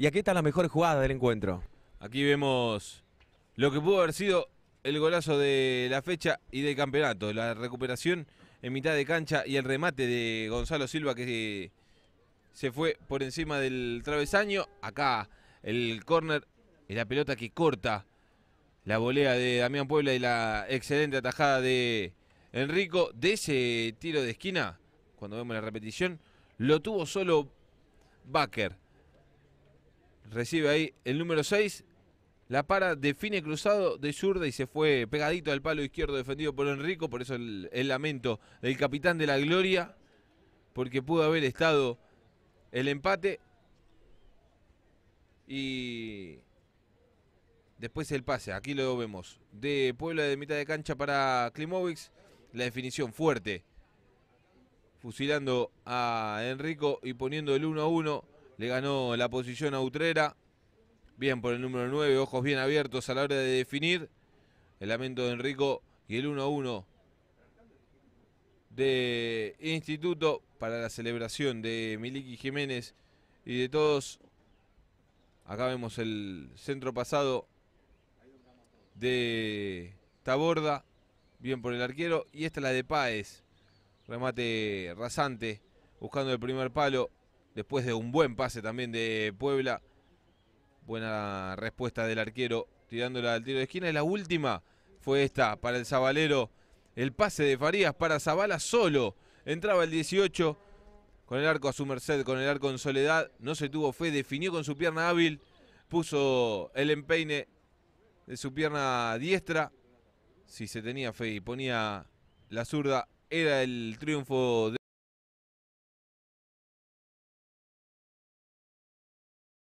Y aquí está la mejor jugada del encuentro. Aquí vemos lo que pudo haber sido el golazo de la fecha y del campeonato. La recuperación en mitad de cancha y el remate de Gonzalo Silva que se fue por encima del travesaño. Acá el córner y la pelota que corta la volea de Damián Puebla y la excelente atajada de Enrico. De ese tiro de esquina, cuando vemos la repetición, lo tuvo solo Baker recibe ahí el número 6. La para define cruzado de zurda y se fue pegadito al palo izquierdo defendido por Enrico. Por eso el, lamento del capitán de la gloria. Porque pudo haber estado el empate. Y después el pase. Aquí lo vemos. De Puebla de mitad de cancha para Klimovic. La definición fuerte. Fusilando a Enrico y poniendo el 1 a 1 le ganó la posición a Utrera. Bien por el número 9, ojos bien abiertos a la hora de definir. El lamento de Enrico y el 1-1 de Instituto para la celebración de Miliki Jiménez y de todos. Acá vemos el centro pasado de Taborda, bien por el arquero. Y esta es la de Páez, remate rasante, buscando el primer palo después de un buen pase también de Puebla. Buena respuesta del arquero tirándola al tiro de esquina. Y la última fue esta para el Zabalero. El pase de Farías para Zabala solo. Entraba el 18 con el arco a su merced, con el arco en soledad. No se tuvo fe, definió con su pierna hábil. Puso el empeine de su pierna diestra. Si se tenía fe y ponía la zurda, era el triunfo de...